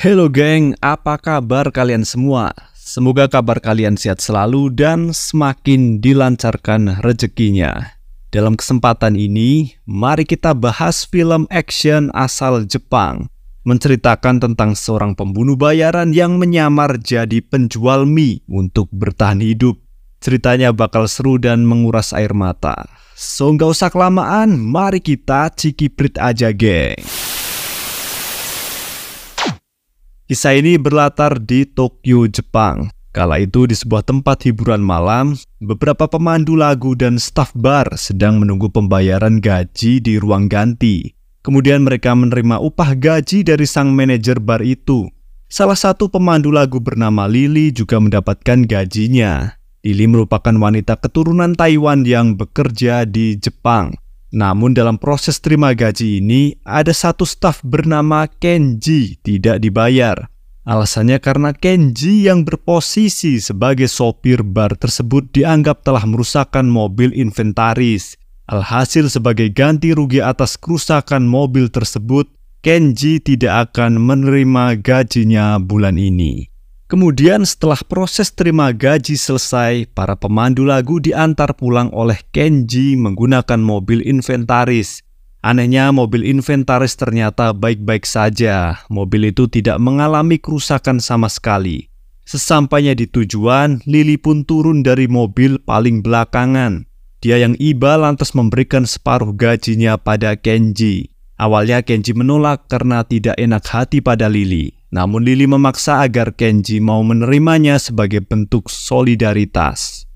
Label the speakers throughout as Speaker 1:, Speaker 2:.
Speaker 1: Hello geng, apa kabar kalian semua? Semoga kabar kalian sehat selalu dan semakin dilancarkan rezekinya. Dalam kesempatan ini, mari kita bahas film action asal Jepang, menceritakan tentang seorang pembunuh bayaran yang menyamar jadi penjual mie untuk bertahan hidup. Ceritanya bakal seru dan menguras air mata. So, nggak usah kelamaan, mari kita cikiprit aja geng. Kisah ini berlatar di Tokyo, Jepang. Kala itu di sebuah tempat hiburan malam, beberapa pemandu lagu dan staff bar sedang menunggu pembayaran gaji di ruang ganti. Kemudian mereka menerima upah gaji dari sang manajer bar itu. Salah satu pemandu lagu bernama Lily juga mendapatkan gajinya. Lily merupakan wanita keturunan Taiwan yang bekerja di Jepang. Namun dalam proses terima gaji ini, ada satu staf bernama Kenji tidak dibayar. Alasannya karena Kenji yang berposisi sebagai sopir bar tersebut dianggap telah merusakkan mobil inventaris. Alhasil sebagai ganti rugi atas kerusakan mobil tersebut, Kenji tidak akan menerima gajinya bulan ini. Kemudian setelah proses terima gaji selesai, para pemandu lagu diantar pulang oleh Kenji menggunakan mobil inventaris. Anehnya mobil inventaris ternyata baik-baik saja, mobil itu tidak mengalami kerusakan sama sekali. Sesampainya di tujuan, Lily pun turun dari mobil paling belakangan. Dia yang iba lantas memberikan separuh gajinya pada Kenji. Awalnya Kenji menolak karena tidak enak hati pada Lily. Namun Lily memaksa agar Kenji mau menerimanya sebagai bentuk solidaritas.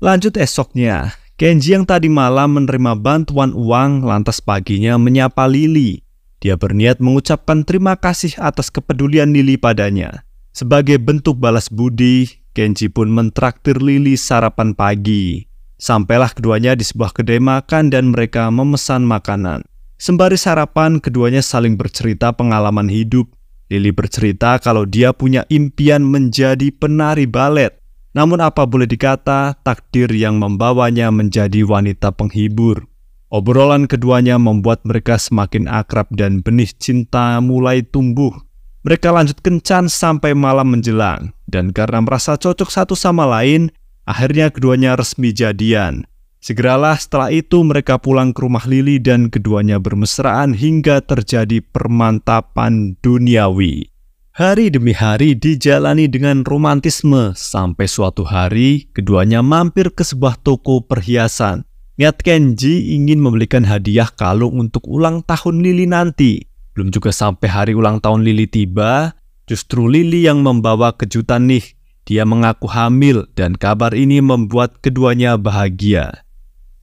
Speaker 1: Lanjut esoknya, Kenji yang tadi malam menerima bantuan uang lantas paginya menyapa Lily. Dia berniat mengucapkan terima kasih atas kepedulian Lily padanya. Sebagai bentuk balas budi, Kenji pun mentraktir Lily sarapan pagi. Sampailah keduanya di sebuah kedai makan dan mereka memesan makanan. Sembari sarapan, keduanya saling bercerita pengalaman hidup. Lily bercerita kalau dia punya impian menjadi penari balet. Namun apa boleh dikata, takdir yang membawanya menjadi wanita penghibur. Obrolan keduanya membuat mereka semakin akrab dan benih cinta mulai tumbuh. Mereka lanjut kencan sampai malam menjelang, dan karena merasa cocok satu sama lain, akhirnya keduanya resmi jadian. Segeralah setelah itu mereka pulang ke rumah Lili dan keduanya bermesraan hingga terjadi permantapan duniawi. Hari demi hari dijalani dengan romantisme sampai suatu hari keduanya mampir ke sebuah toko perhiasan. Niat Kenji ingin membelikan hadiah kalung untuk ulang tahun Lili nanti. Belum juga sampai hari ulang tahun Lili tiba, justru Lili yang membawa kejutan nih. Dia mengaku hamil dan kabar ini membuat keduanya bahagia.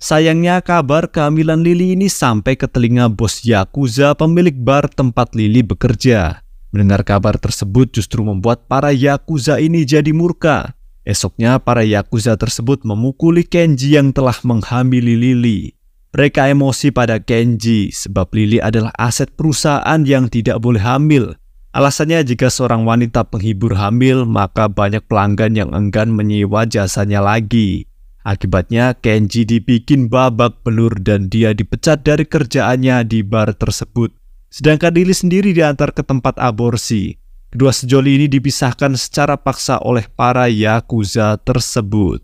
Speaker 1: Sayangnya kabar kehamilan Lili ini sampai ke telinga bos Yakuza pemilik bar tempat Lili bekerja. Mendengar kabar tersebut justru membuat para Yakuza ini jadi murka. Esoknya para Yakuza tersebut memukuli Kenji yang telah menghamili Lili. Mereka emosi pada Kenji sebab Lili adalah aset perusahaan yang tidak boleh hamil. Alasannya jika seorang wanita penghibur hamil maka banyak pelanggan yang enggan menyewa jasanya lagi. Akibatnya, Kenji dibikin babak belur dan dia dipecat dari kerjaannya di bar tersebut. Sedangkan Lily sendiri diantar ke tempat aborsi. Kedua sejoli ini dipisahkan secara paksa oleh para Yakuza tersebut.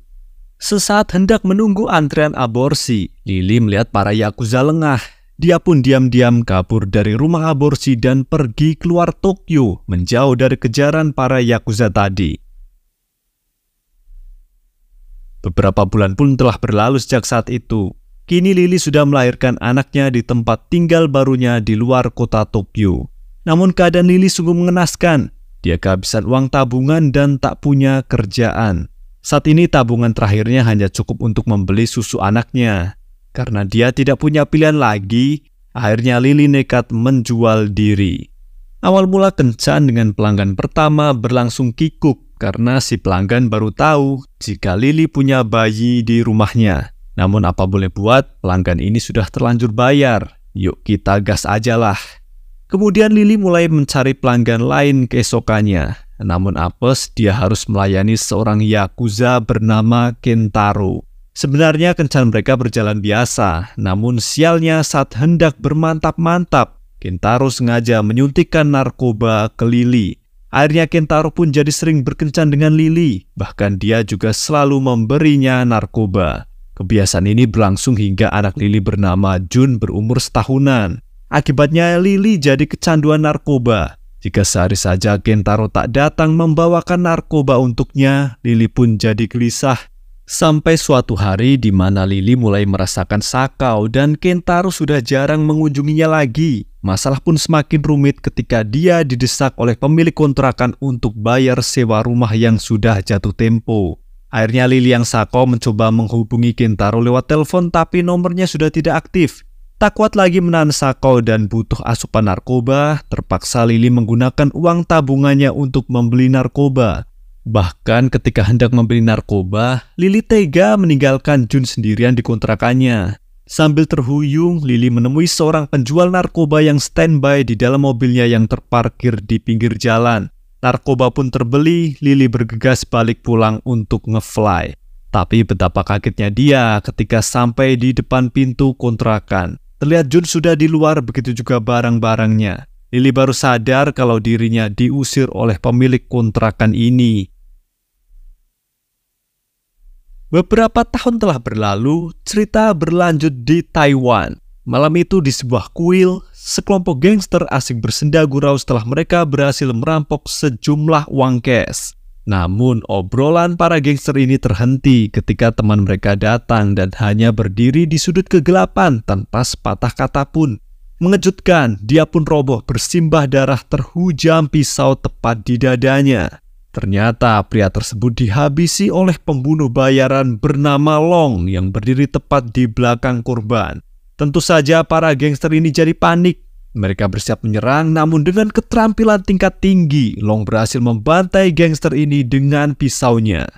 Speaker 1: Sesaat hendak menunggu antrean aborsi, Lily melihat para Yakuza lengah. Dia pun diam-diam kabur dari rumah aborsi dan pergi keluar Tokyo menjauh dari kejaran para Yakuza tadi. Beberapa bulan pun telah berlalu sejak saat itu. Kini Lily sudah melahirkan anaknya di tempat tinggal barunya di luar kota Tokyo. Namun keadaan Lily sungguh mengenaskan. Dia kehabisan uang tabungan dan tak punya kerjaan. Saat ini tabungan terakhirnya hanya cukup untuk membeli susu anaknya. Karena dia tidak punya pilihan lagi, akhirnya Lily nekat menjual diri. Awal mula kencan dengan pelanggan pertama berlangsung kikuk karena si pelanggan baru tahu jika Lili punya bayi di rumahnya. Namun apa boleh buat, pelanggan ini sudah terlanjur bayar. Yuk kita gas aja lah. Kemudian Lili mulai mencari pelanggan lain keesokannya. Namun apes, dia harus melayani seorang Yakuza bernama Kentaro. Sebenarnya kencan mereka berjalan biasa, namun sialnya saat hendak bermantap-mantap, Kentaro sengaja menyuntikkan narkoba ke Lili. Akhirnya Kentaro pun jadi sering berkencan dengan Lili, bahkan dia juga selalu memberinya narkoba. Kebiasaan ini berlangsung hingga anak Lili bernama Jun berumur setahunan. Akibatnya Lili jadi kecanduan narkoba. Jika sehari saja Kentaro tak datang membawakan narkoba untuknya, Lili pun jadi gelisah Sampai suatu hari di mana Lili mulai merasakan sakau dan Kentaro sudah jarang mengunjunginya lagi. Masalah pun semakin rumit ketika dia didesak oleh pemilik kontrakan untuk bayar sewa rumah yang sudah jatuh tempo. Akhirnya Lili yang sakau mencoba menghubungi Kentaro lewat telepon tapi nomornya sudah tidak aktif. Tak kuat lagi menahan sakau dan butuh asupan narkoba, terpaksa Lili menggunakan uang tabungannya untuk membeli narkoba. Bahkan ketika hendak membeli narkoba, Lily tega meninggalkan Jun sendirian di kontrakannya. Sambil terhuyung, Lily menemui seorang penjual narkoba yang standby di dalam mobilnya yang terparkir di pinggir jalan. Narkoba pun terbeli, Lily bergegas balik pulang untuk ngefly. Tapi betapa kagetnya dia ketika sampai di depan pintu kontrakan. Terlihat Jun sudah di luar, begitu juga barang-barangnya. Lily baru sadar kalau dirinya diusir oleh pemilik kontrakan ini. Beberapa tahun telah berlalu, cerita berlanjut di Taiwan. Malam itu di sebuah kuil, sekelompok gangster asing bersenda gurau setelah mereka berhasil merampok sejumlah uang cash. Namun, obrolan para gangster ini terhenti ketika teman mereka datang dan hanya berdiri di sudut kegelapan tanpa sepatah kata pun. Mengejutkan, dia pun roboh bersimbah darah terhujam pisau tepat di dadanya. Ternyata pria tersebut dihabisi oleh pembunuh bayaran bernama Long yang berdiri tepat di belakang korban. Tentu saja para gangster ini jadi panik. Mereka bersiap menyerang namun dengan keterampilan tingkat tinggi, Long berhasil membantai gangster ini dengan pisaunya.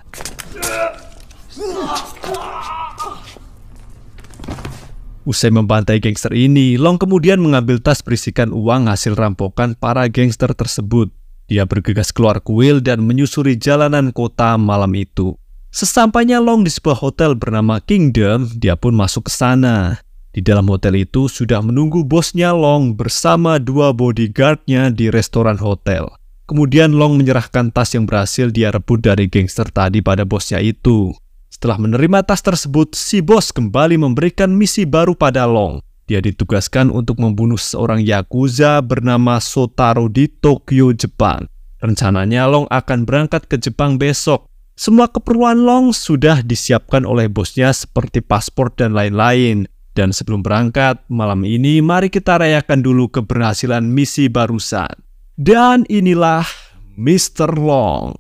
Speaker 1: Usai membantai gangster ini, Long kemudian mengambil tas berisikan uang hasil rampokan para gangster tersebut. Dia bergegas keluar kuil dan menyusuri jalanan kota malam itu. Sesampainya Long di sebuah hotel bernama Kingdom, dia pun masuk ke sana. Di dalam hotel itu sudah menunggu bosnya Long bersama dua bodyguardnya di restoran hotel. Kemudian Long menyerahkan tas yang berhasil dia rebut dari gangster tadi pada bosnya itu. Setelah menerima tas tersebut, si bos kembali memberikan misi baru pada Long. Dia ditugaskan untuk membunuh seorang Yakuza bernama Sotaro di Tokyo, Jepang. Rencananya Long akan berangkat ke Jepang besok. Semua keperluan Long sudah disiapkan oleh bosnya seperti paspor dan lain-lain. Dan sebelum berangkat, malam ini mari kita rayakan dulu keberhasilan misi barusan. Dan inilah Mr. Long.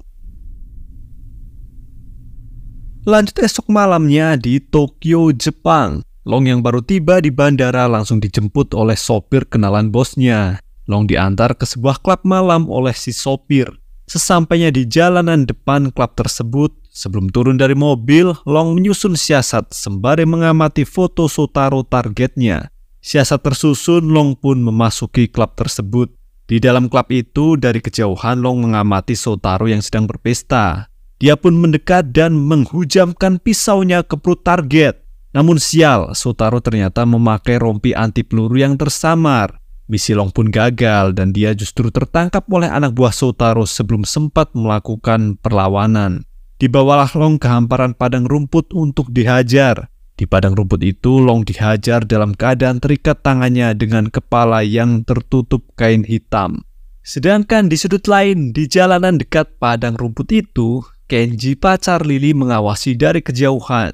Speaker 1: Lanjut esok malamnya di Tokyo, Jepang. Long yang baru tiba di bandara langsung dijemput oleh sopir kenalan bosnya. Long diantar ke sebuah klub malam oleh si sopir. Sesampainya di jalanan depan klub tersebut, sebelum turun dari mobil, Long menyusun siasat sembari mengamati foto Sotaro targetnya. Siasat tersusun, Long pun memasuki klub tersebut. Di dalam klub itu, dari kejauhan Long mengamati Sotaro yang sedang berpesta. Dia pun mendekat dan menghujamkan pisaunya ke perut target. Namun sial, Sotaro ternyata memakai rompi anti peluru yang tersamar. Misi Long pun gagal dan dia justru tertangkap oleh anak buah Sotaro sebelum sempat melakukan perlawanan. Dibawalah Long ke hamparan padang rumput untuk dihajar. Di padang rumput itu, Long dihajar dalam keadaan terikat tangannya dengan kepala yang tertutup kain hitam. Sedangkan di sudut lain, di jalanan dekat padang rumput itu, Kenji pacar Lily mengawasi dari kejauhan.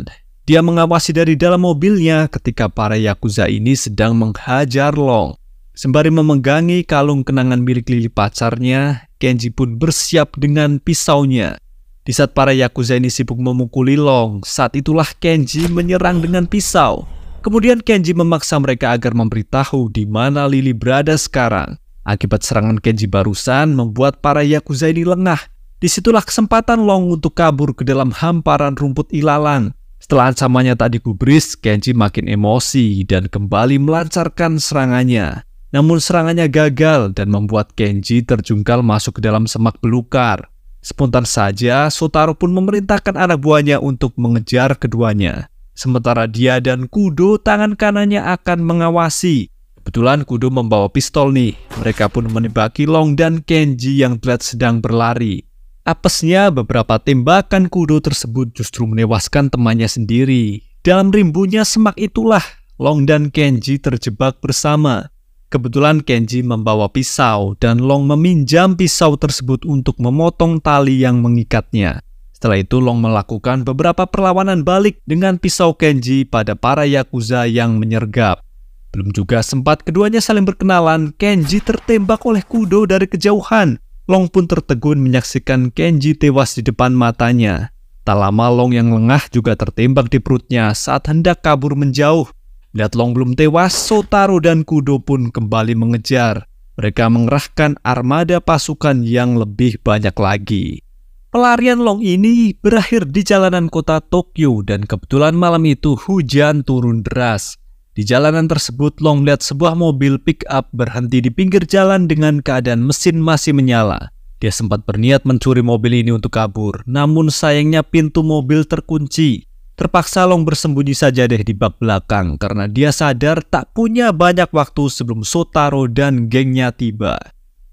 Speaker 1: Dia mengawasi dari dalam mobilnya ketika para Yakuza ini sedang menghajar Long. Sembari memegangi kalung kenangan milik Lili pacarnya, Kenji pun bersiap dengan pisaunya. Di saat para Yakuza ini sibuk memukuli Long, saat itulah Kenji menyerang dengan pisau. Kemudian Kenji memaksa mereka agar memberitahu di mana Lili berada sekarang. Akibat serangan Kenji barusan membuat para Yakuza ini lengah. Disitulah kesempatan Long untuk kabur ke dalam hamparan rumput ilalang. Setelah ancamannya tak digubris, Kenji makin emosi dan kembali melancarkan serangannya. Namun serangannya gagal dan membuat Kenji terjungkal masuk ke dalam semak belukar. Spontan saja, Sotaro pun memerintahkan anak buahnya untuk mengejar keduanya. Sementara dia dan Kudo tangan kanannya akan mengawasi. Kebetulan Kudo membawa pistol nih. Mereka pun menembaki Long dan Kenji yang terlihat sedang berlari. Apesnya beberapa tembakan kudo tersebut justru menewaskan temannya sendiri. Dalam rimbunya semak itulah, Long dan Kenji terjebak bersama. Kebetulan Kenji membawa pisau dan Long meminjam pisau tersebut untuk memotong tali yang mengikatnya. Setelah itu Long melakukan beberapa perlawanan balik dengan pisau Kenji pada para Yakuza yang menyergap. Belum juga sempat keduanya saling berkenalan, Kenji tertembak oleh kudo dari kejauhan Long pun tertegun menyaksikan Kenji tewas di depan matanya. Tak lama Long yang lengah juga tertembak di perutnya saat hendak kabur menjauh. Lihat Long belum tewas, Sotaro dan Kudo pun kembali mengejar. Mereka mengerahkan armada pasukan yang lebih banyak lagi. Pelarian Long ini berakhir di jalanan kota Tokyo dan kebetulan malam itu hujan turun deras. Di jalanan tersebut, Long melihat sebuah mobil pick-up berhenti di pinggir jalan dengan keadaan mesin masih menyala. Dia sempat berniat mencuri mobil ini untuk kabur, namun sayangnya pintu mobil terkunci. Terpaksa Long bersembunyi saja deh di bak belakang karena dia sadar tak punya banyak waktu sebelum Sotaro dan gengnya tiba.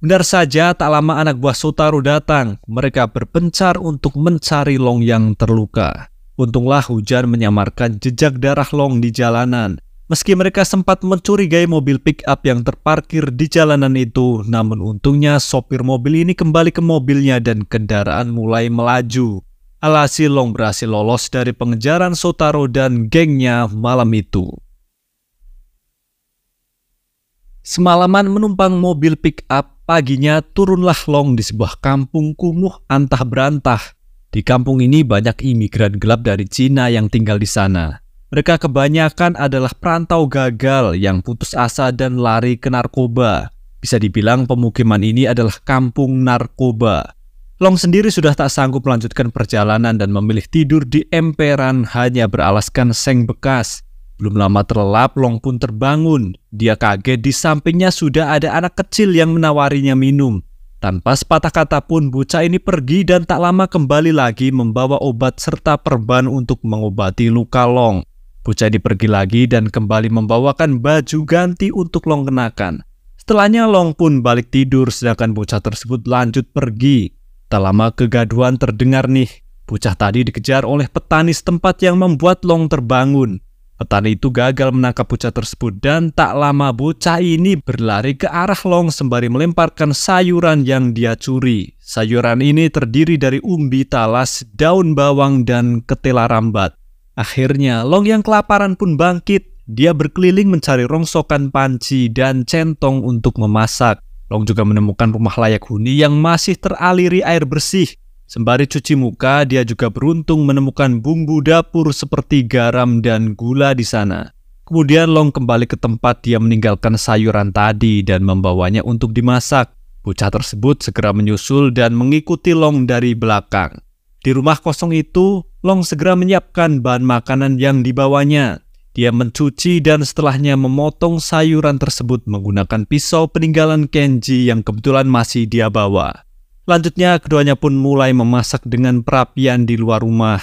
Speaker 1: Benar saja tak lama anak buah Sotaro datang, mereka berpencar untuk mencari Long yang terluka. Untunglah hujan menyamarkan jejak darah Long di jalanan Meski mereka sempat mencurigai mobil pick-up yang terparkir di jalanan itu, namun untungnya sopir mobil ini kembali ke mobilnya dan kendaraan mulai melaju. Alhasil Long berhasil lolos dari pengejaran Sotaro dan gengnya malam itu. Semalaman menumpang mobil pick-up, paginya turunlah Long di sebuah kampung kumuh antah berantah. Di kampung ini banyak imigran gelap dari Cina yang tinggal di sana. Mereka kebanyakan adalah perantau gagal yang putus asa dan lari ke narkoba. Bisa dibilang pemukiman ini adalah kampung narkoba. Long sendiri sudah tak sanggup melanjutkan perjalanan dan memilih tidur di emperan hanya beralaskan seng bekas. Belum lama terlelap, Long pun terbangun. Dia kaget di sampingnya sudah ada anak kecil yang menawarinya minum. Tanpa sepatah kata pun bocah ini pergi dan tak lama kembali lagi membawa obat serta perban untuk mengobati luka Long. Bocah ini pergi lagi dan kembali membawakan baju ganti untuk Long kenakan. Setelahnya Long pun balik tidur sedangkan bocah tersebut lanjut pergi. Tak lama kegaduhan terdengar nih. Bocah tadi dikejar oleh petani setempat yang membuat Long terbangun. Petani itu gagal menangkap bocah tersebut dan tak lama bocah ini berlari ke arah Long sembari melemparkan sayuran yang dia curi. Sayuran ini terdiri dari umbi talas, daun bawang, dan ketela rambat. Akhirnya, Long yang kelaparan pun bangkit. Dia berkeliling mencari rongsokan panci dan centong untuk memasak. Long juga menemukan rumah layak huni yang masih teraliri air bersih. Sembari cuci muka, dia juga beruntung menemukan bumbu dapur seperti garam dan gula di sana. Kemudian Long kembali ke tempat dia meninggalkan sayuran tadi dan membawanya untuk dimasak. Bocah tersebut segera menyusul dan mengikuti Long dari belakang. Di rumah kosong itu, Long segera menyiapkan bahan makanan yang dibawanya. Dia mencuci dan setelahnya memotong sayuran tersebut menggunakan pisau peninggalan Kenji yang kebetulan masih dia bawa. Lanjutnya, keduanya pun mulai memasak dengan perapian di luar rumah.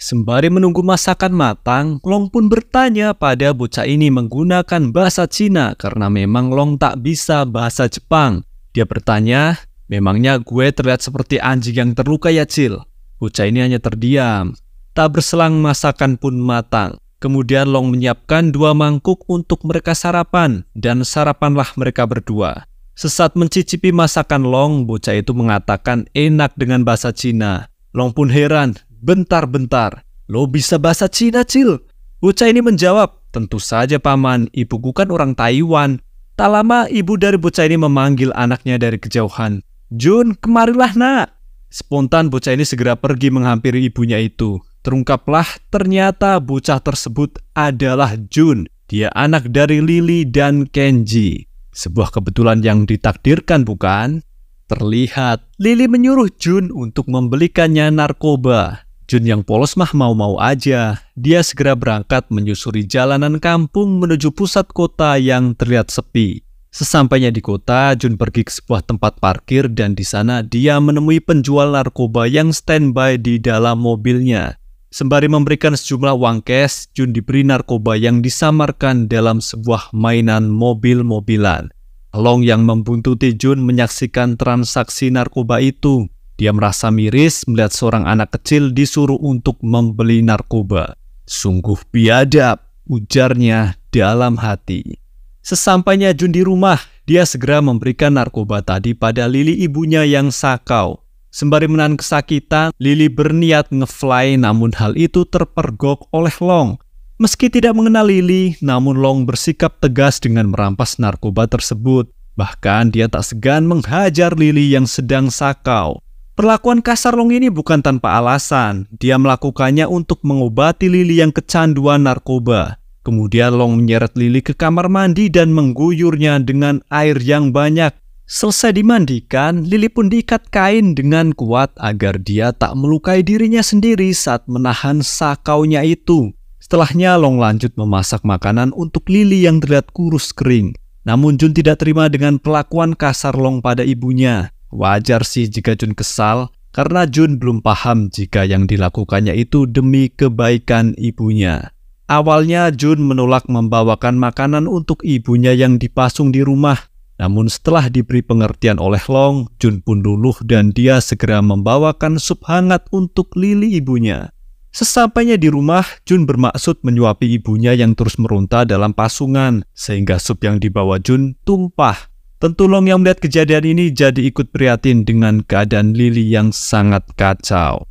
Speaker 1: Sembari menunggu masakan matang, Long pun bertanya pada bocah ini menggunakan bahasa Cina karena memang Long tak bisa bahasa Jepang. Dia bertanya, memangnya gue terlihat seperti anjing yang terluka ya Cil? Bocah ini hanya terdiam. Tak berselang masakan pun matang. Kemudian Long menyiapkan dua mangkuk untuk mereka sarapan, dan sarapanlah mereka berdua. Sesaat mencicipi masakan Long, bocah itu mengatakan enak dengan bahasa Cina. Long pun heran, bentar-bentar, lo bisa bahasa Cina, Cil? Bocah ini menjawab, tentu saja paman, ibuku kan orang Taiwan. Tak lama ibu dari bocah ini memanggil anaknya dari kejauhan. Jun, kemarilah nak. Spontan bocah ini segera pergi menghampiri ibunya itu. Terungkaplah ternyata bocah tersebut adalah Jun. Dia anak dari Lily dan Kenji. Sebuah kebetulan yang ditakdirkan bukan? Terlihat Lily menyuruh Jun untuk membelikannya narkoba. Jun yang polos mah mau-mau aja. Dia segera berangkat menyusuri jalanan kampung menuju pusat kota yang terlihat sepi. Sesampainya di kota, Jun pergi ke sebuah tempat parkir dan di sana dia menemui penjual narkoba yang standby di dalam mobilnya. Sembari memberikan sejumlah uang cash, Jun diberi narkoba yang disamarkan dalam sebuah mainan mobil-mobilan. Long yang membuntuti Jun menyaksikan transaksi narkoba itu. Dia merasa miris melihat seorang anak kecil disuruh untuk membeli narkoba. Sungguh biadab, ujarnya dalam hati. Sesampainya Jun di rumah, dia segera memberikan narkoba tadi pada Lili ibunya yang sakau. Sembari menahan kesakitan, Lili berniat ngefly namun hal itu terpergok oleh Long. Meski tidak mengenal Lili, namun Long bersikap tegas dengan merampas narkoba tersebut. Bahkan dia tak segan menghajar Lili yang sedang sakau. Perlakuan kasar Long ini bukan tanpa alasan. Dia melakukannya untuk mengobati Lili yang kecanduan narkoba. Kemudian Long menyeret Lily ke kamar mandi dan mengguyurnya dengan air yang banyak. Selesai dimandikan, Lily pun diikat kain dengan kuat agar dia tak melukai dirinya sendiri saat menahan sakaunya itu. Setelahnya Long lanjut memasak makanan untuk Lily yang terlihat kurus kering. Namun Jun tidak terima dengan perlakuan kasar Long pada ibunya. Wajar sih jika Jun kesal, karena Jun belum paham jika yang dilakukannya itu demi kebaikan ibunya. Awalnya Jun menolak membawakan makanan untuk ibunya yang dipasung di rumah. Namun setelah diberi pengertian oleh Long, Jun pun luluh dan dia segera membawakan sup hangat untuk Lily ibunya. Sesampainya di rumah, Jun bermaksud menyuapi ibunya yang terus meronta dalam pasungan, sehingga sup yang dibawa Jun tumpah. Tentu Long yang melihat kejadian ini jadi ikut prihatin dengan keadaan Lily yang sangat kacau.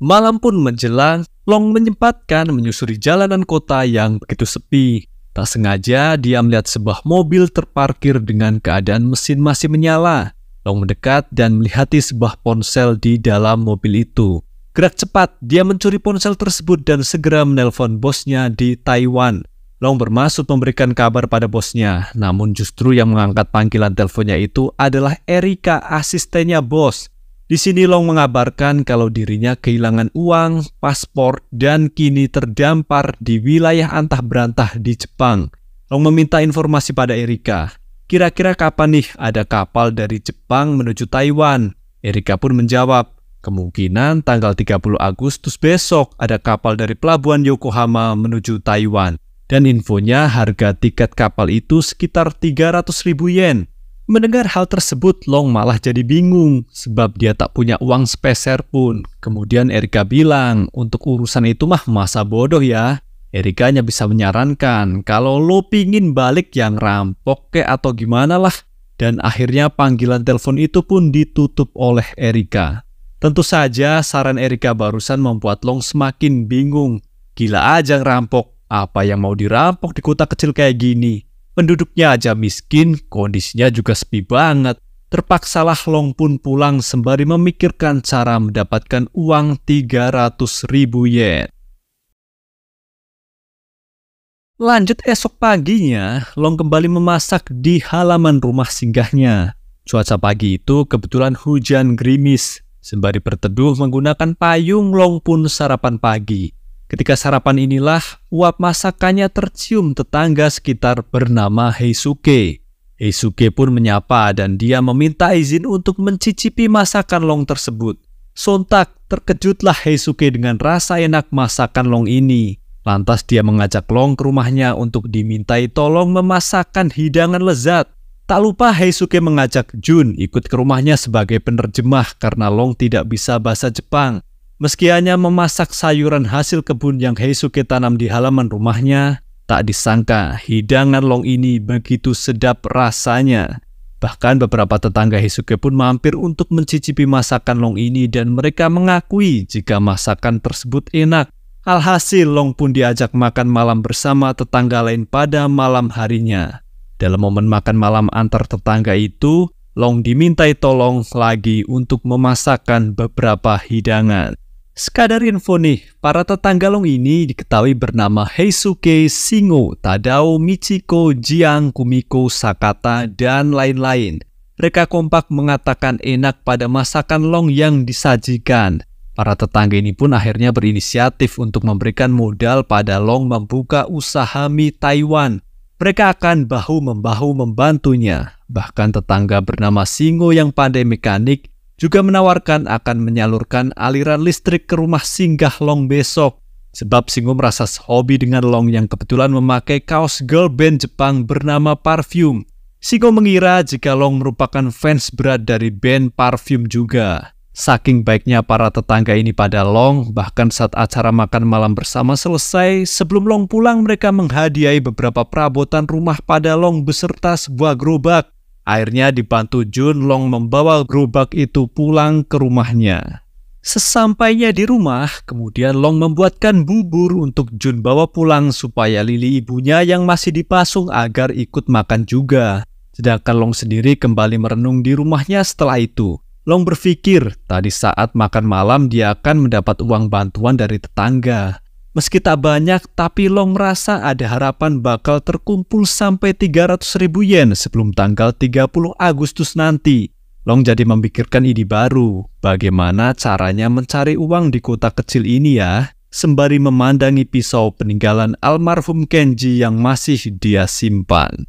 Speaker 1: Malam pun menjelang, Long menyempatkan menyusuri jalanan kota yang begitu sepi. Tak sengaja dia melihat sebuah mobil terparkir dengan keadaan mesin masih menyala. Long mendekat dan melihati sebuah ponsel di dalam mobil itu. Gerak cepat, dia mencuri ponsel tersebut dan segera menelpon bosnya di Taiwan. Long bermaksud memberikan kabar pada bosnya, namun justru yang mengangkat panggilan teleponnya itu adalah Erika, asistennya bos. Di sini Long mengabarkan kalau dirinya kehilangan uang, paspor, dan kini terdampar di wilayah antah berantah di Jepang. Long meminta informasi pada Erika. Kira-kira kapan nih ada kapal dari Jepang menuju Taiwan? Erika pun menjawab, kemungkinan tanggal 30 Agustus besok ada kapal dari pelabuhan Yokohama menuju Taiwan. Dan infonya harga tiket kapal itu sekitar 300 ribu yen. Mendengar hal tersebut, Long malah jadi bingung sebab dia tak punya uang sepeser pun. Kemudian Erika bilang, untuk urusan itu mah masa bodoh ya. Erika hanya bisa menyarankan, kalau lo pingin balik yang rampok ke atau gimana lah. Dan akhirnya panggilan telepon itu pun ditutup oleh Erika. Tentu saja saran Erika barusan membuat Long semakin bingung. Gila aja rampok, apa yang mau dirampok di kota kecil kayak gini? Penduduknya aja miskin, kondisinya juga sepi banget. Terpaksalah Long pun pulang sembari memikirkan cara mendapatkan uang 300 ribu yen. Lanjut esok paginya, Long kembali memasak di halaman rumah singgahnya. Cuaca pagi itu kebetulan hujan gerimis. Sembari berteduh menggunakan payung, Long pun sarapan pagi. Ketika sarapan inilah, uap masakannya tercium tetangga sekitar bernama Heisuke. Heisuke pun menyapa dan dia meminta izin untuk mencicipi masakan long tersebut. Sontak, terkejutlah Heisuke dengan rasa enak masakan long ini. Lantas dia mengajak Long ke rumahnya untuk dimintai tolong memasakkan hidangan lezat. Tak lupa Heisuke mengajak Jun ikut ke rumahnya sebagai penerjemah karena Long tidak bisa bahasa Jepang. Meski hanya memasak sayuran hasil kebun yang Heisuke tanam di halaman rumahnya, tak disangka hidangan long ini begitu sedap rasanya. Bahkan beberapa tetangga Heisuke pun mampir untuk mencicipi masakan long ini dan mereka mengakui jika masakan tersebut enak. Alhasil long pun diajak makan malam bersama tetangga lain pada malam harinya. Dalam momen makan malam antar tetangga itu, Long dimintai tolong lagi untuk memasakkan beberapa hidangan. Sekadar info nih, para tetangga Long ini diketahui bernama Heisuke, Singo, Tadao, Michiko, Jiang, Kumiko, Sakata, dan lain-lain. Mereka kompak mengatakan enak pada masakan Long yang disajikan. Para tetangga ini pun akhirnya berinisiatif untuk memberikan modal pada Long membuka usaha mie Taiwan. Mereka akan bahu-membahu membantunya. Bahkan tetangga bernama Singo yang pandai mekanik juga menawarkan akan menyalurkan aliran listrik ke rumah singgah Long besok. Sebab Singo merasa hobi dengan Long yang kebetulan memakai kaos girl band Jepang bernama Parfum. Singo mengira jika Long merupakan fans berat dari band Parfum juga. Saking baiknya para tetangga ini pada Long, bahkan saat acara makan malam bersama selesai, sebelum Long pulang mereka menghadiahi beberapa perabotan rumah pada Long beserta sebuah gerobak. Akhirnya dibantu Jun Long membawa gerobak itu pulang ke rumahnya. Sesampainya di rumah, kemudian Long membuatkan bubur untuk Jun bawa pulang supaya Lili ibunya yang masih dipasung agar ikut makan juga. Sedangkan Long sendiri kembali merenung di rumahnya setelah itu. Long berpikir tadi saat makan malam dia akan mendapat uang bantuan dari tetangga. Meski tak banyak, tapi Long merasa ada harapan bakal terkumpul sampai 300 ribu yen sebelum tanggal 30 Agustus nanti. Long jadi memikirkan ide baru, bagaimana caranya mencari uang di kota kecil ini ya, sembari memandangi pisau peninggalan almarhum Kenji yang masih dia simpan.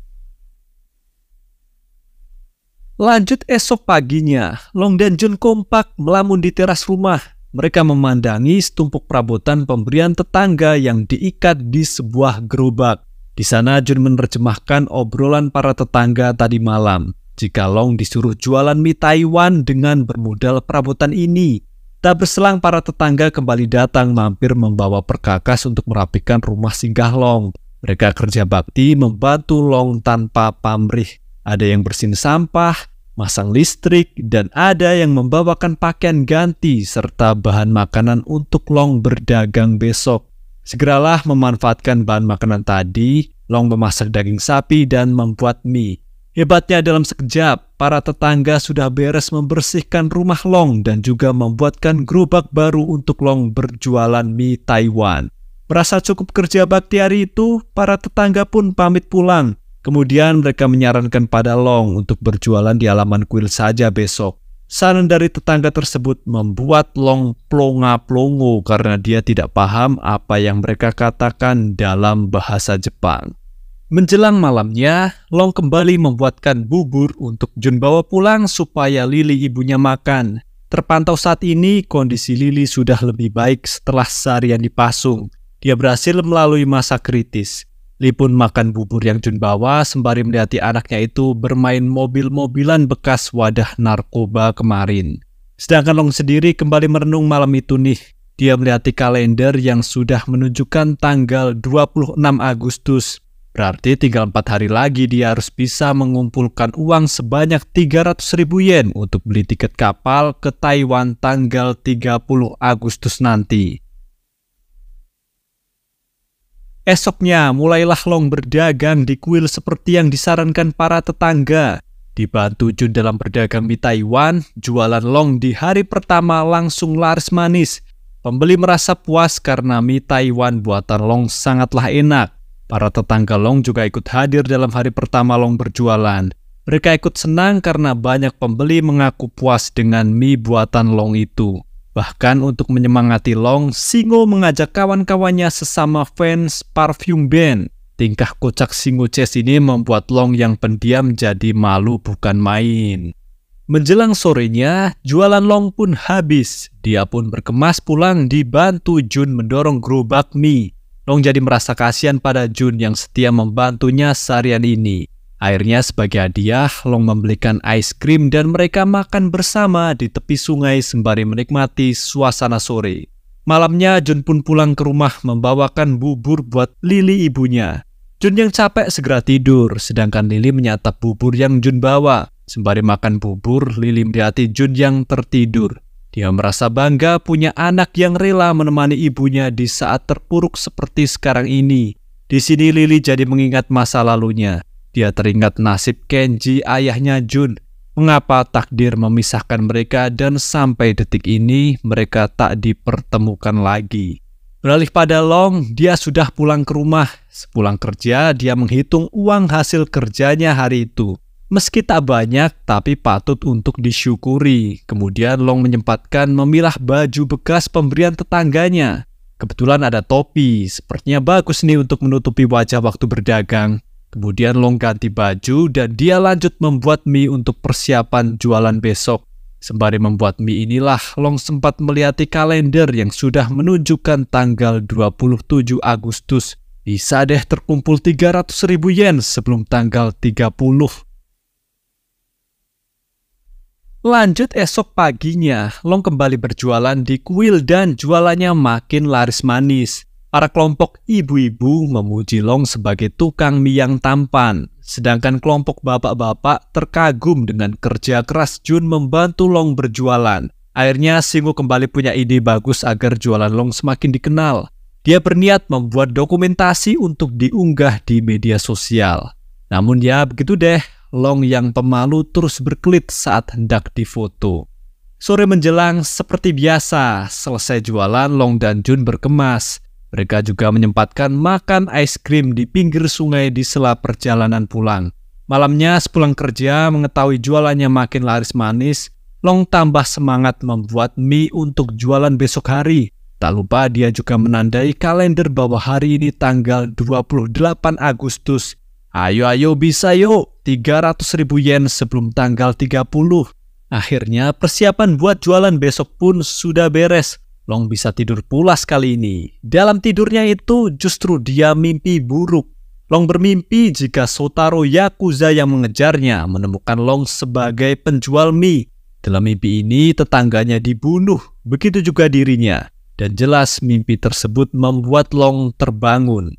Speaker 1: Lanjut esok paginya, Long dan Jun kompak melamun di teras rumah mereka memandangi setumpuk perabotan pemberian tetangga yang diikat di sebuah gerobak. Di sana Jun menerjemahkan obrolan para tetangga tadi malam. Jika Long disuruh jualan mie Taiwan dengan bermodal perabotan ini. Tak berselang para tetangga kembali datang mampir membawa perkakas untuk merapikan rumah singgah Long. Mereka kerja bakti membantu Long tanpa pamrih. Ada yang bersin sampah, masang listrik, dan ada yang membawakan pakaian ganti serta bahan makanan untuk Long berdagang besok. Segeralah memanfaatkan bahan makanan tadi, Long memasak daging sapi dan membuat mie. Hebatnya dalam sekejap, para tetangga sudah beres membersihkan rumah Long dan juga membuatkan gerobak baru untuk Long berjualan mie Taiwan. Merasa cukup kerja bakti hari itu, para tetangga pun pamit pulang. Kemudian mereka menyarankan pada Long untuk berjualan di halaman kuil saja besok. Saran dari tetangga tersebut membuat Long plonga-plongo karena dia tidak paham apa yang mereka katakan dalam bahasa Jepang. Menjelang malamnya, Long kembali membuatkan bubur untuk Jun bawa pulang supaya Lily ibunya makan. Terpantau saat ini, kondisi Lily sudah lebih baik setelah seharian dipasung. Dia berhasil melalui masa kritis. Li pun makan bubur yang Jun bawa sembari melihat anaknya itu bermain mobil-mobilan bekas wadah narkoba kemarin. Sedangkan Long sendiri kembali merenung malam itu nih. Dia melihat kalender yang sudah menunjukkan tanggal 26 Agustus. Berarti tinggal empat hari lagi dia harus bisa mengumpulkan uang sebanyak 300 ribu yen untuk beli tiket kapal ke Taiwan tanggal 30 Agustus nanti. Esoknya mulailah Long berdagang di kuil seperti yang disarankan para tetangga. Dibantu Jun dalam berdagang di Taiwan, jualan Long di hari pertama langsung laris manis. Pembeli merasa puas karena mie Taiwan buatan Long sangatlah enak. Para tetangga Long juga ikut hadir dalam hari pertama Long berjualan. Mereka ikut senang karena banyak pembeli mengaku puas dengan mie buatan Long itu. Bahkan untuk menyemangati Long, Singo mengajak kawan-kawannya sesama fans Parfum Band. Tingkah kocak Singo Chess ini membuat Long yang pendiam jadi malu bukan main. Menjelang sorenya, jualan Long pun habis. Dia pun berkemas pulang dibantu Jun mendorong gerobak mie. Long jadi merasa kasihan pada Jun yang setia membantunya seharian ini. Akhirnya sebagai hadiah, Long membelikan ice cream dan mereka makan bersama di tepi sungai sembari menikmati suasana sore. Malamnya, Jun pun pulang ke rumah membawakan bubur buat Lily ibunya. Jun yang capek segera tidur, sedangkan Lily menyatap bubur yang Jun bawa. Sembari makan bubur, Lily melihat Jun yang tertidur. Dia merasa bangga punya anak yang rela menemani ibunya di saat terpuruk seperti sekarang ini. Di sini Lily jadi mengingat masa lalunya. Dia teringat nasib Kenji ayahnya Jun. Mengapa takdir memisahkan mereka dan sampai detik ini mereka tak dipertemukan lagi. Beralih pada Long, dia sudah pulang ke rumah. Sepulang kerja, dia menghitung uang hasil kerjanya hari itu. Meski tak banyak, tapi patut untuk disyukuri. Kemudian Long menyempatkan memilah baju bekas pemberian tetangganya. Kebetulan ada topi, sepertinya bagus nih untuk menutupi wajah waktu berdagang. Kemudian Long ganti baju dan dia lanjut membuat mie untuk persiapan jualan besok. Sembari membuat mie inilah, Long sempat melihat kalender yang sudah menunjukkan tanggal 27 Agustus. Bisa deh terkumpul 300 ribu yen sebelum tanggal 30. Lanjut esok paginya, Long kembali berjualan di kuil dan jualannya makin laris manis. Para kelompok ibu-ibu memuji Long sebagai tukang mie yang tampan, sedangkan kelompok bapak-bapak terkagum dengan kerja keras Jun membantu Long berjualan. Akhirnya Singu kembali punya ide bagus agar jualan Long semakin dikenal. Dia berniat membuat dokumentasi untuk diunggah di media sosial. Namun ya begitu deh, Long yang pemalu terus berkelit saat hendak difoto. Sore menjelang, seperti biasa, selesai jualan, Long dan Jun berkemas. Mereka juga menyempatkan makan es krim di pinggir sungai di sela perjalanan pulang. Malamnya sepulang kerja mengetahui jualannya makin laris manis, Long tambah semangat membuat mie untuk jualan besok hari. Tak lupa dia juga menandai kalender bahwa hari ini tanggal 28 Agustus. Ayo ayo bisa yuk, 300 ribu yen sebelum tanggal 30. Akhirnya persiapan buat jualan besok pun sudah beres. Long bisa tidur pulas kali ini. Dalam tidurnya itu justru dia mimpi buruk. Long bermimpi jika Sotaro Yakuza yang mengejarnya menemukan Long sebagai penjual mie. Dalam mimpi ini tetangganya dibunuh, begitu juga dirinya. Dan jelas mimpi tersebut membuat Long terbangun.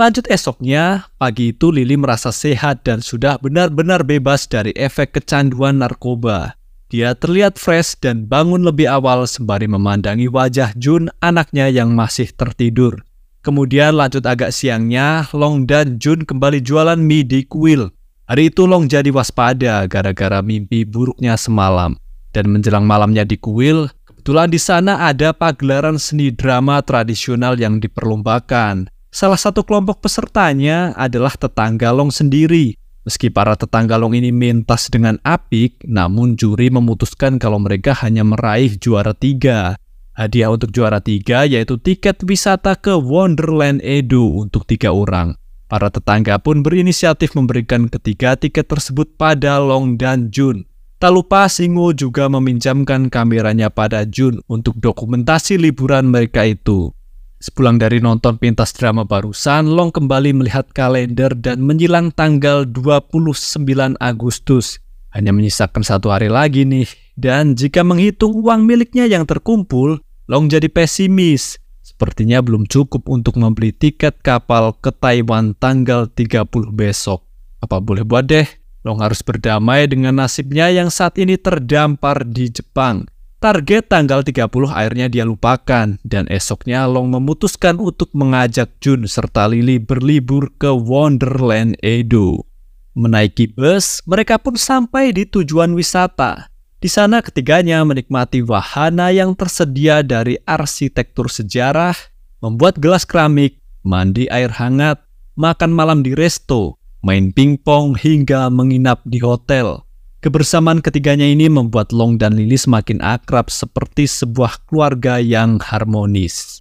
Speaker 1: Lanjut esoknya, pagi itu Lili merasa sehat dan sudah benar-benar bebas dari efek kecanduan narkoba. Dia terlihat fresh dan bangun lebih awal sembari memandangi wajah Jun anaknya yang masih tertidur. Kemudian lanjut agak siangnya, Long dan Jun kembali jualan mie di kuil. Hari itu Long jadi waspada gara-gara mimpi buruknya semalam. Dan menjelang malamnya di kuil, kebetulan di sana ada pagelaran seni drama tradisional yang diperlombakan. Salah satu kelompok pesertanya adalah tetangga Long sendiri. Meski para tetangga Long ini mentas dengan apik, namun juri memutuskan kalau mereka hanya meraih juara tiga. Hadiah untuk juara tiga yaitu tiket wisata ke Wonderland Edu untuk tiga orang. Para tetangga pun berinisiatif memberikan ketiga tiket tersebut pada Long dan Jun. Tak lupa Singo juga meminjamkan kameranya pada Jun untuk dokumentasi liburan mereka itu. Sepulang dari nonton pintas drama barusan, Long kembali melihat kalender dan menyilang tanggal 29 Agustus. Hanya menyisakan satu hari lagi nih. Dan jika menghitung uang miliknya yang terkumpul, Long jadi pesimis. Sepertinya belum cukup untuk membeli tiket kapal ke Taiwan tanggal 30 besok. Apa boleh buat deh, Long harus berdamai dengan nasibnya yang saat ini terdampar di Jepang. Target tanggal 30 akhirnya dia lupakan, dan esoknya Long memutuskan untuk mengajak Jun serta Lily berlibur ke Wonderland Edo. Menaiki bus, mereka pun sampai di tujuan wisata. Di sana ketiganya menikmati wahana yang tersedia dari arsitektur sejarah, membuat gelas keramik, mandi air hangat, makan malam di resto, main pingpong hingga menginap di hotel. Kebersamaan ketiganya ini membuat Long dan Lily semakin akrab seperti sebuah keluarga yang harmonis.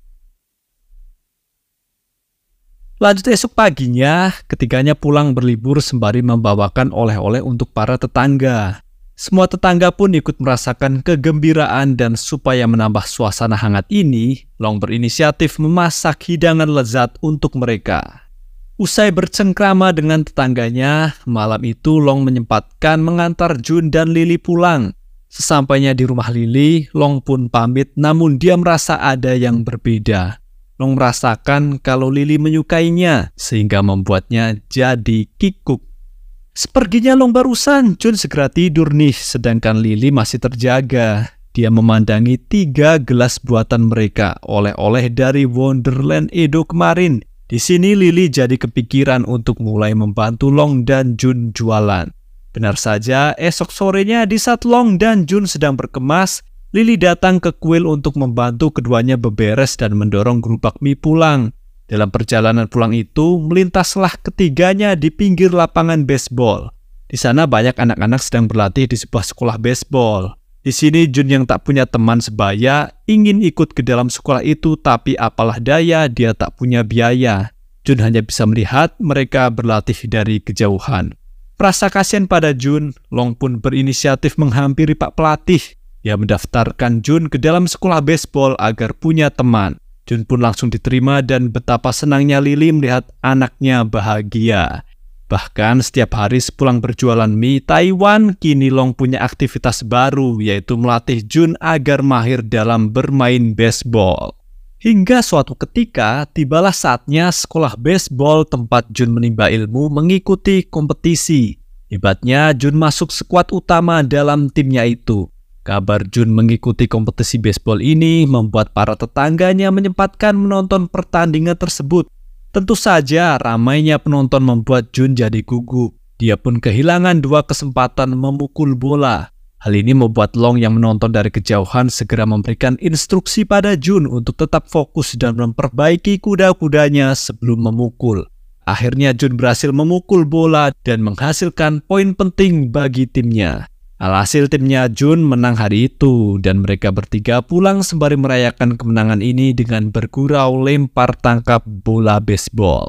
Speaker 1: Lanjut esok paginya, ketiganya pulang berlibur sembari membawakan oleh-oleh untuk para tetangga. Semua tetangga pun ikut merasakan kegembiraan dan supaya menambah suasana hangat ini, Long berinisiatif memasak hidangan lezat untuk mereka. Usai bercengkrama dengan tetangganya, malam itu Long menyempatkan mengantar Jun dan Lily pulang. Sesampainya di rumah Lily, Long pun pamit namun dia merasa ada yang berbeda. Long merasakan kalau Lily menyukainya sehingga membuatnya jadi kikuk. Seperginya Long barusan, Jun segera tidur nih sedangkan Lily masih terjaga. Dia memandangi tiga gelas buatan mereka oleh-oleh dari Wonderland Edo kemarin di sini Lily jadi kepikiran untuk mulai membantu Long dan Jun jualan. Benar saja, esok sorenya di saat Long dan Jun sedang berkemas, Lily datang ke kuil untuk membantu keduanya beberes dan mendorong gerobak mie pulang. Dalam perjalanan pulang itu, melintaslah ketiganya di pinggir lapangan baseball. Di sana banyak anak-anak sedang berlatih di sebuah sekolah baseball. Di sini Jun yang tak punya teman sebaya ingin ikut ke dalam sekolah itu tapi apalah daya dia tak punya biaya. Jun hanya bisa melihat mereka berlatih dari kejauhan. Perasa kasihan pada Jun, Long pun berinisiatif menghampiri Pak Pelatih. Dia mendaftarkan Jun ke dalam sekolah baseball agar punya teman. Jun pun langsung diterima dan betapa senangnya Lili melihat anaknya bahagia. Bahkan setiap hari sepulang berjualan mie, Taiwan kini Long punya aktivitas baru yaitu melatih Jun agar mahir dalam bermain baseball. Hingga suatu ketika, tibalah saatnya sekolah baseball tempat Jun menimba ilmu mengikuti kompetisi. Hebatnya, Jun masuk skuad utama dalam timnya itu. Kabar Jun mengikuti kompetisi baseball ini membuat para tetangganya menyempatkan menonton pertandingan tersebut Tentu saja ramainya penonton membuat Jun jadi gugup. Dia pun kehilangan dua kesempatan memukul bola. Hal ini membuat Long yang menonton dari kejauhan segera memberikan instruksi pada Jun untuk tetap fokus dan memperbaiki kuda-kudanya sebelum memukul. Akhirnya Jun berhasil memukul bola dan menghasilkan poin penting bagi timnya. Alhasil timnya Jun menang hari itu dan mereka bertiga pulang sembari merayakan kemenangan ini dengan bergurau lempar tangkap bola baseball.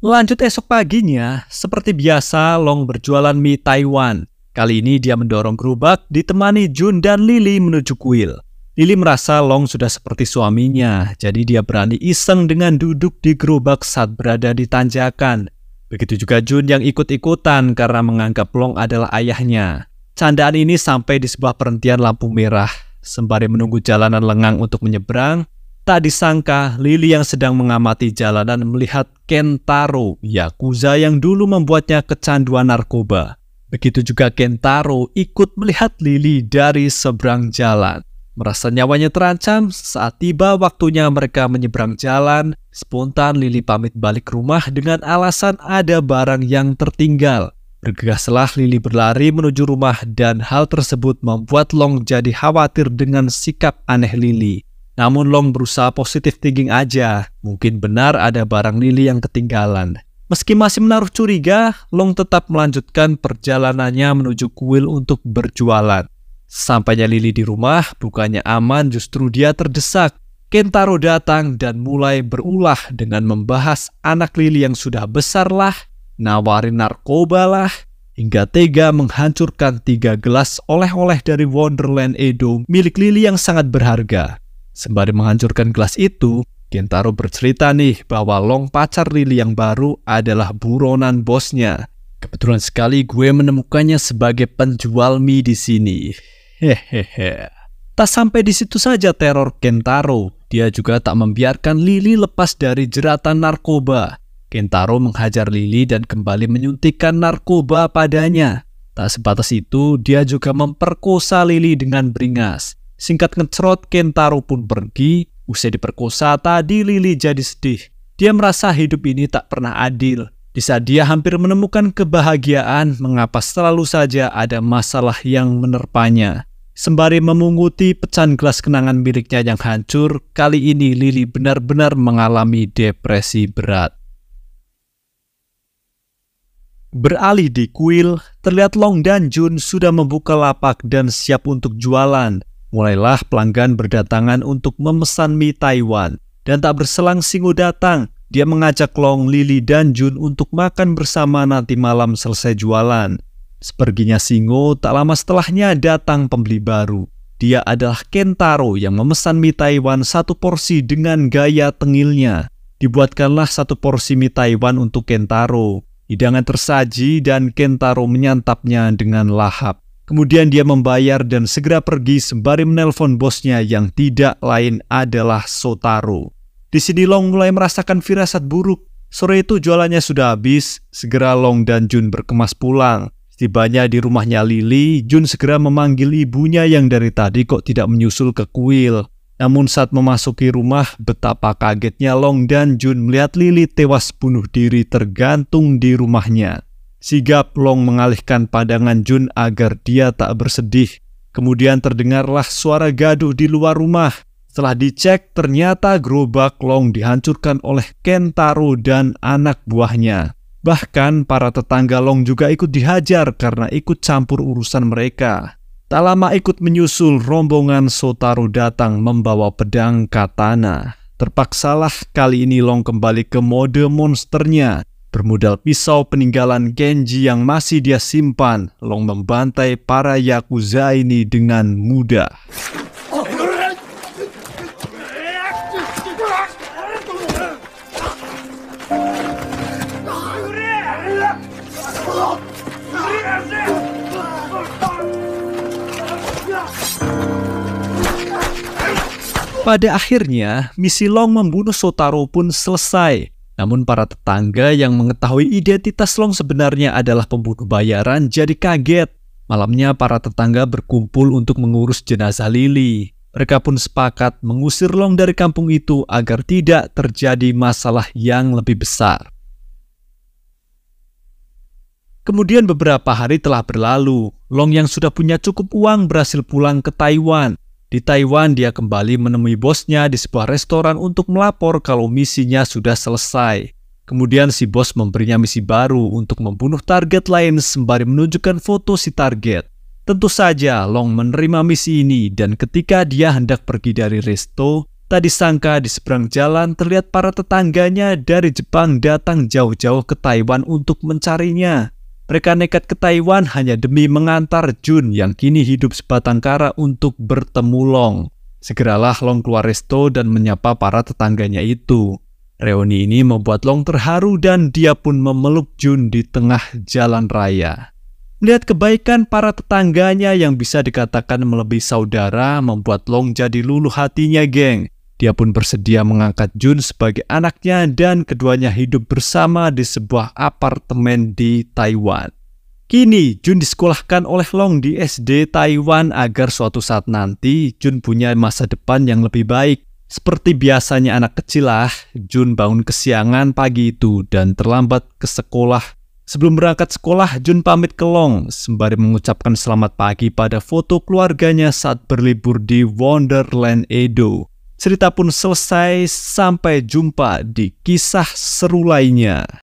Speaker 1: Lanjut esok paginya, seperti biasa Long berjualan mie Taiwan. Kali ini dia mendorong gerobak ditemani Jun dan Lily menuju kuil. Lily merasa Long sudah seperti suaminya, jadi dia berani iseng dengan duduk di gerobak saat berada di tanjakan. Begitu juga Jun yang ikut-ikutan karena menganggap Long adalah ayahnya. Candaan ini sampai di sebuah perhentian lampu merah. Sembari menunggu jalanan lengang untuk menyeberang, tak disangka Lily yang sedang mengamati jalanan melihat Kentaro, Yakuza yang dulu membuatnya kecanduan narkoba. Begitu juga Kentaro ikut melihat Lily dari seberang jalan. Merasa nyawanya terancam, saat tiba waktunya mereka menyeberang jalan, spontan Lili pamit balik rumah dengan alasan ada barang yang tertinggal. Bergegaslah Lili berlari menuju rumah dan hal tersebut membuat Long jadi khawatir dengan sikap aneh Lili. Namun Long berusaha positif thinking aja, mungkin benar ada barang Lili yang ketinggalan. Meski masih menaruh curiga, Long tetap melanjutkan perjalanannya menuju kuil untuk berjualan. Sampainya Lily di rumah, bukannya aman justru dia terdesak. Kentaro datang dan mulai berulah dengan membahas anak Lily yang sudah besar lah, nawarin narkoba lah, hingga tega menghancurkan tiga gelas oleh-oleh dari Wonderland Edo milik Lily yang sangat berharga. Sembari menghancurkan gelas itu, Kentaro bercerita nih bahwa long pacar Lily yang baru adalah buronan bosnya. Kebetulan sekali gue menemukannya sebagai penjual mie di sini. Hehehe. Tak sampai di situ saja teror Kentaro, dia juga tak membiarkan Lily lepas dari jeratan narkoba. Kentaro menghajar Lily dan kembali menyuntikkan narkoba padanya. Tak sebatas itu, dia juga memperkosa Lily dengan beringas. Singkat ngecerot Kentaro pun pergi. Usai diperkosa, tadi Lily jadi sedih. Dia merasa hidup ini tak pernah adil. Di saat dia hampir menemukan kebahagiaan, mengapa selalu saja ada masalah yang menerpanya? Sembari memunguti pecahan gelas kenangan miliknya yang hancur, kali ini Lily benar-benar mengalami depresi berat. Beralih di kuil, terlihat Long dan Jun sudah membuka lapak dan siap untuk jualan. Mulailah pelanggan berdatangan untuk memesan mie Taiwan. Dan tak berselang Singu datang, dia mengajak Long, Lily dan Jun untuk makan bersama nanti malam selesai jualan. Seperginya Singo, tak lama setelahnya datang pembeli baru. Dia adalah Kentaro yang memesan mie Taiwan satu porsi dengan gaya tengilnya. Dibuatkanlah satu porsi mie Taiwan untuk Kentaro. Hidangan tersaji dan Kentaro menyantapnya dengan lahap. Kemudian dia membayar dan segera pergi sembari menelpon bosnya yang tidak lain adalah Sotaro. Di sini Long mulai merasakan firasat buruk. Sore itu jualannya sudah habis, segera Long dan Jun berkemas pulang. Setibanya di rumahnya Lili, Jun segera memanggil ibunya yang dari tadi kok tidak menyusul ke kuil. Namun saat memasuki rumah, betapa kagetnya Long dan Jun melihat Lili tewas bunuh diri tergantung di rumahnya. Sigap Long mengalihkan pandangan Jun agar dia tak bersedih. Kemudian terdengarlah suara gaduh di luar rumah. Setelah dicek, ternyata gerobak Long dihancurkan oleh Kentaro dan anak buahnya. Bahkan para tetangga Long juga ikut dihajar karena ikut campur urusan mereka. Tak lama ikut menyusul rombongan Sotaru datang membawa pedang katana. Terpaksalah kali ini Long kembali ke mode monsternya. Bermodal pisau peninggalan Genji yang masih dia simpan, Long membantai para Yakuza ini dengan mudah. Pada akhirnya, misi Long membunuh Sotaro pun selesai. Namun para tetangga yang mengetahui identitas Long sebenarnya adalah pembunuh bayaran jadi kaget. Malamnya para tetangga berkumpul untuk mengurus jenazah Lily. Mereka pun sepakat mengusir Long dari kampung itu agar tidak terjadi masalah yang lebih besar. Kemudian beberapa hari telah berlalu, Long yang sudah punya cukup uang berhasil pulang ke Taiwan. Di Taiwan, dia kembali menemui bosnya di sebuah restoran untuk melapor kalau misinya sudah selesai. Kemudian si bos memberinya misi baru untuk membunuh target lain sembari menunjukkan foto si target. Tentu saja Long menerima misi ini dan ketika dia hendak pergi dari resto, tadi sangka di seberang jalan terlihat para tetangganya dari Jepang datang jauh-jauh ke Taiwan untuk mencarinya. Mereka nekat ke Taiwan hanya demi mengantar Jun yang kini hidup sebatang kara untuk bertemu Long. Segeralah Long keluar resto dan menyapa para tetangganya itu. Reuni ini membuat Long terharu dan dia pun memeluk Jun di tengah jalan raya. Melihat kebaikan para tetangganya yang bisa dikatakan melebihi saudara membuat Long jadi luluh hatinya, geng. Dia pun bersedia mengangkat Jun sebagai anaknya dan keduanya hidup bersama di sebuah apartemen di Taiwan. Kini, Jun disekolahkan oleh Long di SD Taiwan agar suatu saat nanti Jun punya masa depan yang lebih baik. Seperti biasanya anak kecil lah, Jun bangun kesiangan pagi itu dan terlambat ke sekolah Sebelum berangkat sekolah, Jun pamit ke Long sembari mengucapkan selamat pagi pada foto keluarganya saat berlibur di Wonderland Edo. Cerita pun selesai, sampai jumpa di kisah seru lainnya.